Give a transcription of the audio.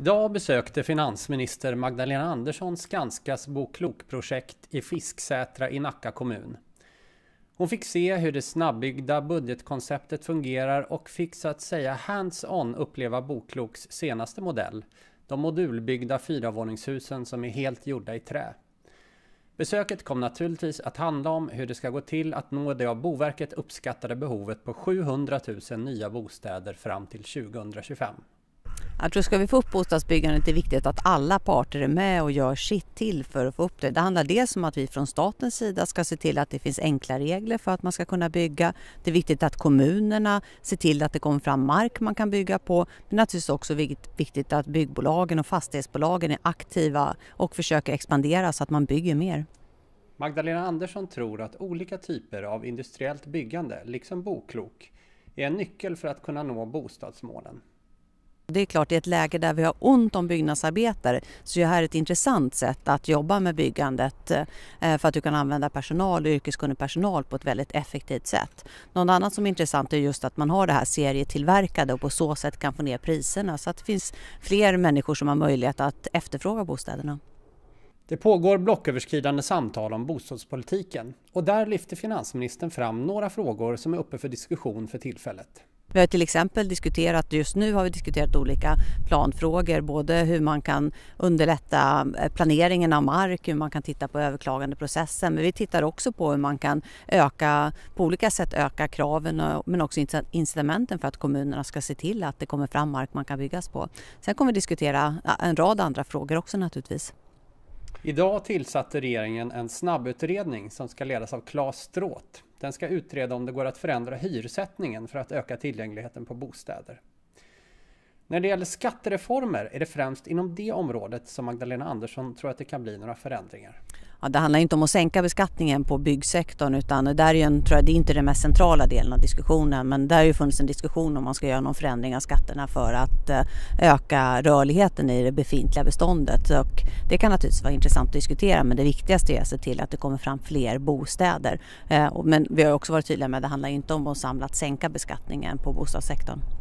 Idag besökte finansminister Magdalena Andersson Skanskas Bo projekt i Fisksätra i Nacka kommun. Hon fick se hur det snabbbyggda budgetkonceptet fungerar och fick så att säga hands-on uppleva Bokloks senaste modell. De modulbyggda fyravåningshusen som är helt gjorda i trä. Besöket kom naturligtvis att handla om hur det ska gå till att nå det av Boverket uppskattade behovet på 700 000 nya bostäder fram till 2025. Jag tror ska vi få upp bostadsbyggandet är det viktigt att alla parter är med och gör sitt till för att få upp det. Det handlar dels om att vi från statens sida ska se till att det finns enkla regler för att man ska kunna bygga. Det är viktigt att kommunerna ser till att det kommer fram mark man kan bygga på. Men naturligtvis också viktigt att byggbolagen och fastighetsbolagen är aktiva och försöker expandera så att man bygger mer. Magdalena Andersson tror att olika typer av industriellt byggande, liksom boklok, är en nyckel för att kunna nå bostadsmålen. Det är klart, i ett läge där vi har ont om byggnadsarbetare så är det här ett intressant sätt att jobba med byggandet eh, för att du kan använda personal och yrkeskunnig personal på ett väldigt effektivt sätt. Något annat som är intressant är just att man har det här serietillverkade och på så sätt kan få ner priserna så att det finns fler människor som har möjlighet att efterfråga bostäderna. Det pågår blocköverskridande samtal om bostadspolitiken och där lyfter finansministern fram några frågor som är uppe för diskussion för tillfället. Vi har till exempel diskuterat, just nu har vi diskuterat olika planfrågor, både hur man kan underlätta eh, planeringen av mark, hur man kan titta på överklagandeprocessen, men vi tittar också på hur man kan öka, på olika sätt öka kraven men också incitamenten för att kommunerna ska se till att det kommer fram mark man kan byggas på. Sen kommer vi diskutera en rad andra frågor också naturligtvis. Idag tillsatte regeringen en snabbutredning som ska ledas av Claes Stråth. Den ska utreda om det går att förändra hyressättningen för att öka tillgängligheten på bostäder. När det gäller skattereformer är det främst inom det området som Magdalena Andersson tror att det kan bli några förändringar. Ja, det handlar inte om att sänka beskattningen på byggsektorn utan där är en, tror jag, det är inte den mest centrala delen av diskussionen men där har ju funnits en diskussion om man ska göra någon förändring av skatterna för att eh, öka rörligheten i det befintliga beståndet. Och det kan naturligtvis vara intressant att diskutera men det viktigaste är att se till att det kommer fram fler bostäder. Eh, men vi har också varit tydliga med att det handlar inte om att samlat sänka beskattningen på bostadssektorn.